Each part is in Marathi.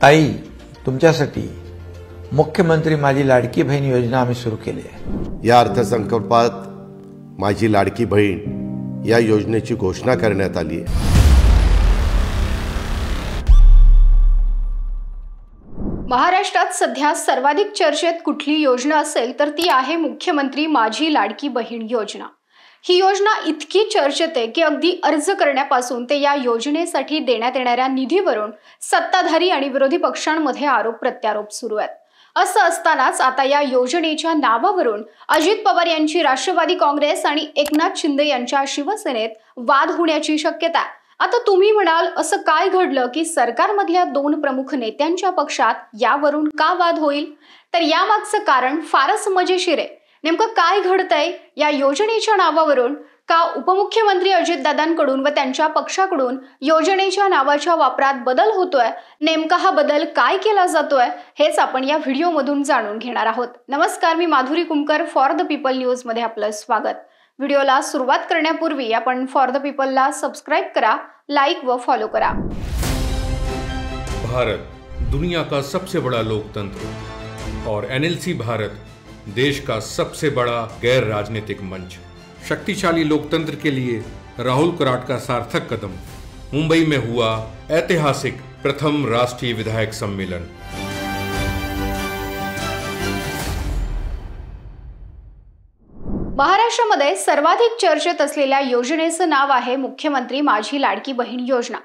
ताई तुमच्यासाठी मुख्यमंत्री माझी लाडकी बहीण योजना आम्ही सुरू केली आहे या अर्थसंकल्पात माझी लाडकी बहीण या योजनेची घोषणा करण्यात आली आहे महाराष्ट्रात सध्या सर्वाधिक चर्चेत कुठली योजना असेल तर ती आहे मुख्यमंत्री माझी लाडकी बहीण योजना ही योजना इतकी चर्चेत आहे की अगदी अर्ज करण्यापासून ते या योजनेसाठी देण्यात येणाऱ्या निधीवरून सत्ताधारी आणि विरोधी पक्षांमध्ये आरोप प्रत्यारोप सुरू आहेत असं असतानाच आता या योजनेच्या नावावरून अजित पवार यांची राष्ट्रवादी काँग्रेस आणि एकनाथ शिंदे यांच्या शिवसेनेत वाद होण्याची शक्यता आता तुम्ही म्हणाल असं काय घडलं की सरकारमधल्या दोन प्रमुख नेत्यांच्या पक्षात यावरून का वाद होईल तर यामागचं कारण फारच मजेशीर आहे नेमकं काय घडत आहे या योजनेच्या नावावरून का उपमुख्यमंत्री अजितदादांकडून व त्यांच्या पक्षाकडून योजनेच्या नावाच्या वापरात बदल होतोय नेमका हा बदल काय केला जातोय हेच आपण या व्हिडिओमधून जाणून घेणार आहोत नमस्कार मी Madhuri Kumkar for the people न्यूजमध्ये आपलं स्वागत व्हिडिओला सुरुवात करण्यापूर्वी आपण फॉर द पीपलला सबस्क्राईब करा लाईक व फॉलो करा भारत दुनिया का सबसे बड़ा लोकतंत्र और एनएलसी भारत देश का सबसे बड़ा गैर राजनीतिक मंच शक्तिशाली लोकतंत्र के लिए राहुल कराट का सार्थक कदम मुंबई में हुआ ऐतिहासिक प्रथम राष्ट्रीय विधायक सम्मेलन महाराष्ट्रामध्ये सर्वाधिक चर्चेत असलेल्या योजनेचं नाव आहे मुख्यमंत्री माझी लाडकी बहीण योजना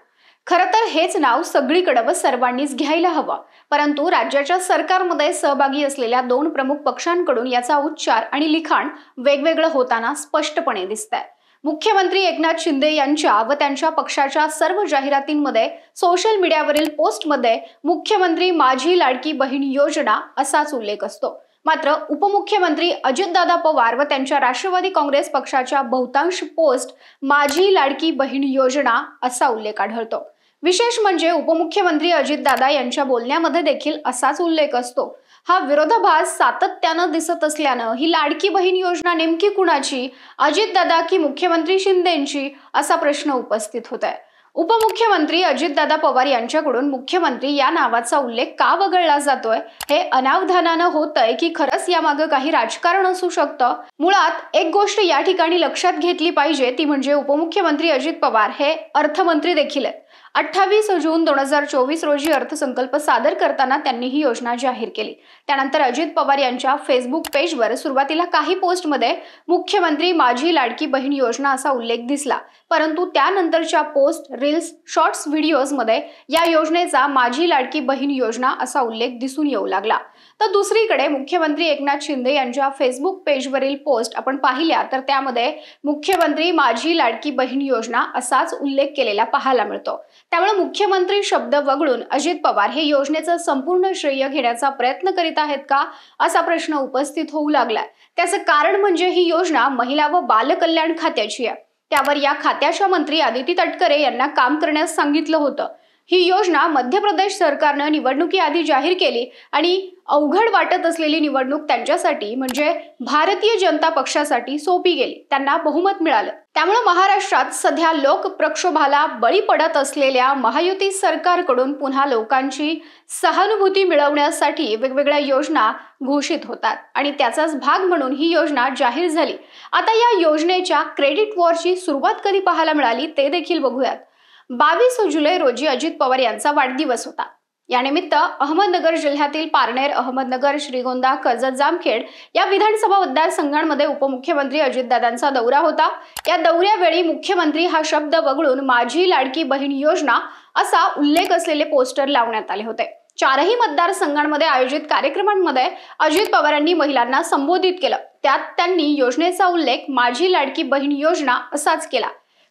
खरं तर हेच नाव सगळीकडं व सर्वांनीच घ्यायला हवं परंतु राज्याच्या सरकारमध्ये सहभागी असलेल्या दोन प्रमुख पक्षांकडून याचा उच्चार आणि लिखाण वेगवेगळं होताना स्पष्टपणे दिसत आहे मुख्यमंत्री एकनाथ शिंदे यांच्या व त्यांच्या पक्षाच्या सर्व जाहिरातींमध्ये सोशल मीडियावरील पोस्टमध्ये मुख्यमंत्री माझी लाडकी बहीण योजना असाच उल्लेख असतो मात्र उपमुख्यमंत्री अजितदादा पवार व त्यांच्या राष्ट्रवादी काँग्रेस पक्षाच्या बहुतांश पोस्ट माझी लाडकी बहीण योजना असा उल्लेख आढळतो विशेष म्हणजे उपमुख्यमंत्री अजितदादा यांच्या बोलण्यामध्ये देखील असाच उल्लेख असतो हा विरोधाभास सातत्यानं दिसत असल्यानं ही लाडकी बहीण योजना नेमकी कुणाची अजितदादा की मुख्यमंत्री शिंदेची असा प्रश्न उपस्थित होत आहे उपमुख्यमंत्री अजितदादा पवार यांच्याकडून मुख्यमंत्री या नावाचा उल्लेख का वगळला जातोय हे अनावधानानं होत आहे की खरंच यामागं काही राजकारण असू शकतं मुळात एक गोष्ट या ठिकाणी लक्षात घेतली पाहिजे ती म्हणजे उपमुख्यमंत्री अजित पवार हे अर्थमंत्री देखील आहेत अठ्ठावीस जून दोन हजार चोवीस रोजी अर्थसंकल्प सादर करताना त्यांनी ही योजना जाहीर केली त्यानंतर अजित पवार यांच्या फेसबुक पेजवर सुरुवातीला काही पोस्टमध्ये मुख्यमंत्री माझी लाडकी बहीण योजना असा उल्लेख दिसला परंतु त्यानंतरच्या पोस्ट रील्स शॉर्ट्स व्हिडिओजमध्ये या योजनेचा माझी लाडकी बहीण योजना असा उल्लेख दिसून येऊ लागला तर दुसरीकडे मुख्यमंत्री एकनाथ शिंदे यांच्या फेसबुक पेजवरील पोस्ट आपण पाहिल्या तर त्यामध्ये मुख्यमंत्री माझी लाडकी बहीण योजना असाच उल्लेख केलेला पाहायला मिळतो त्यामुळे मुख्यमंत्री शब्द वगळून अजित पवार हे योजनेचं संपूर्ण श्रेय घेण्याचा प्रयत्न करीत आहेत का असा प्रश्न उपस्थित होऊ लागलाय त्याचं कारण म्हणजे ही योजना महिला व बालकल्याण खात्याची आहे त्यावर या खात्याच्या मंत्री आदिती तटकरे यांना काम करण्यास सांगितलं होतं ही योजना मध्य प्रदेश सरकारनं आधी जाहीर केली आणि अवघड वाटत असलेली निवडणूक त्यांच्यासाठी म्हणजे भारतीय जनता पक्षासाठी सोपी गेली त्यांना बहुमत मिळालं त्यामुळे महाराष्ट्रात सध्या लोकप्रक्षोभाला बळी पडत असलेल्या महायुती सरकारकडून पुन्हा लोकांची सहानुभूती मिळवण्यासाठी वेगवेगळ्या योजना घोषित होतात आणि त्याचाच भाग म्हणून ही योजना जाहीर झाली आता या योजनेच्या क्रेडिट वॉरची सुरुवात कधी पाहायला मिळाली ते देखील बघूयात बावीस जुलै रोजी अजित पवार यांचा वाढदिवस होता यानिमित्त अहमदनगर जिल्ह्यातील पारनेर अहमदनगर श्रीगोंदा कर्जत जामखेड या विधानसभा मतदारसंघांमध्ये उपमुख्यमंत्री अजितदादांचा दौरा होता या दौऱ्यावेळी मुख्यमंत्री हा शब्द वगळून माझी लाडकी बहीण योजना असा उल्लेख असलेले पोस्टर लावण्यात आले होते चारही मतदारसंघांमध्ये आयोजित कार्यक्रमांमध्ये अजित पवारांनी महिलांना संबोधित केलं त्यात त्यांनी योजनेचा उल्लेख माझी लाडकी बहीण योजना असाच केला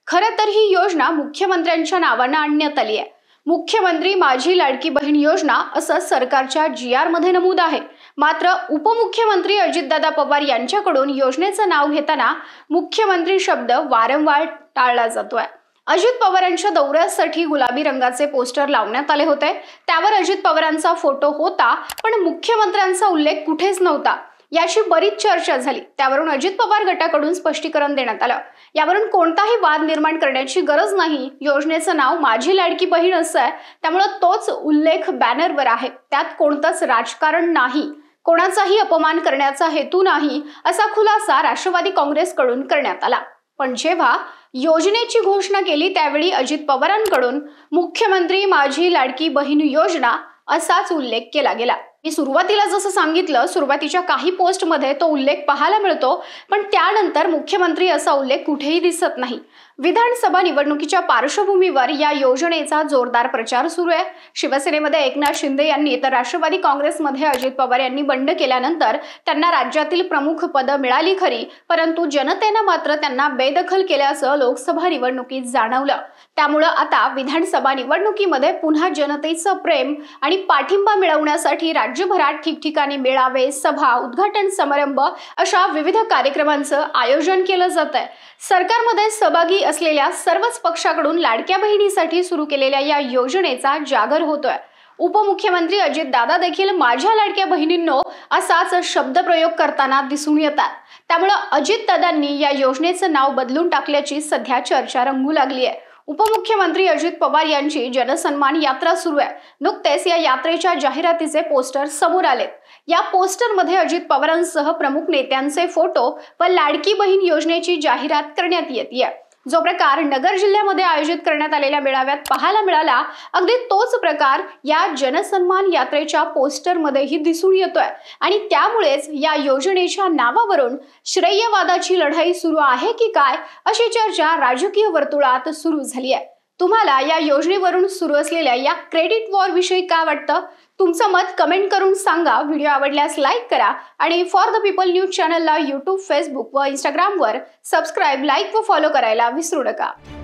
खर तर ही योजना मुख्यमंत्र्यांच्या नावानं आणण्यात आली आहे मुख्यमंत्री माझी लाडकी बहीण योजना असं सरकारच्या जी आर मध्ये नमूद आहे मात्र उपमुख्यमंत्री अजितदादा पवार यांच्याकडून योजनेचं नाव घेताना मुख्यमंत्री शब्द वारंवार टाळला जातोय अजित पवारांच्या दौऱ्यासाठी गुलाबी रंगाचे पोस्टर लावण्यात आले होते त्यावर अजित पवारांचा फोटो होता पण मुख्यमंत्र्यांचा उल्लेख कुठेच नव्हता याची बरीच चर्चा झाली त्यावरून अजित पवार गटाकडून स्पष्टीकरण देण्यात आलं यावरून कोणताही वाद निर्माण करण्याची गरज नाही योजनेचं नाव माझी लाडकी बहीण असं आहे त्यामुळे तोच उल्लेख बॅनरवर आहे त्यात कोणतंच राजकारण नाही कोणाचाही अपमान करण्याचा हेतू नाही असा खुलासा राष्ट्रवादी काँग्रेसकडून करण्यात आला पण जेव्हा योजनेची घोषणा केली त्यावेळी अजित पवारांकडून मुख्यमंत्री माझी लाडकी बहीण योजना असाच उल्लेख केला गेला मी सुरुवातीला जसं सांगितलं सुरुवातीच्या काही पोस्टमध्ये तो उल्लेख पाहायला मिळतो पण त्यानंतर मुख्यमंत्री असा उल्लेख कुठेही दिसत नाही विधानसभा निवडणुकीच्या पार्श्वभूमीवर या योजनेचा जोरदार प्रचार सुरू आहे शिवसेनेमध्ये एकनाथ शिंदे यांनी तर राष्ट्रवादी काँग्रेसमध्ये अजित पवार यांनी बंड केल्यानंतर त्यांना राज्यातील प्रमुख पदं मिळाली खरी परंतु जनतेनं मात्र त्यांना बेदखल केल्याचं लोकसभा निवडणुकीत जाणवलं त्यामुळं आता विधानसभा निवडणुकीमध्ये पुन्हा जनतेचं प्रेम आणि पाठिंबा मिळवण्यासाठी राज्यभरात ठिकठिकाणी मेळावे सभा उद्घाटन समारंभ अशा विविध कार्यक्रमांचं आयोजन केलं जात आहे सरकारमध्ये सहभागी असलेल्या सर्वच पक्षाकडून लाडक्या बहिणीसाठी सुरू केलेल्या या योजनेचा जागर होतोय उपमुख्यमंत्री अजित दादा देखील माझ्या लाडक्या बहिणींनो असाच शब्दप्रयोग करताना दिसून येतात त्यामुळं अजित दादांनी या योजनेचं नाव बदलून टाकल्याची सध्या चर्चा रंगू लागली आहे उपमुख्यमंत्री अजित पवार यांची जनसन्मान यात्रा सुरू आहे नुकतेच या यात्रेच्या जाहिरातीचे पोस्टर समोर आले या पोस्टरमध्ये अजित पवारांसह प्रमुख नेत्यांचे फोटो व लाडकी बहीण योजनेची जाहिरात करण्यात येत आहे जो प्रकार नगर जिल्ह्यामध्ये आयोजित करण्यात आलेल्या मेळाव्यात पाहायला मिळाला अगदी तोच प्रकार या जनसन्मान यात्रेच्या पोस्टरमध्येही दिसून येतोय आणि त्यामुळेच या योजनेच्या नावावरून श्रेयवादाची लढाई सुरू आहे की काय अशी चर्चा राजकीय वर्तुळात सुरू झाली आहे तुम्हाला या योजनेवरून सुरू असलेल्या या क्रेडिट वॉर विषयी काय वाटतं तुमचं मत कमेंट करून सांगा व्हिडिओ आवडल्यास लाईक करा आणि फॉर द पीपल न्यूज चॅनलला यूट्यूब फेसबुक व इंस्टाग्रामवर सबस्क्राईब लाईक व फॉलो करायला विसरू नका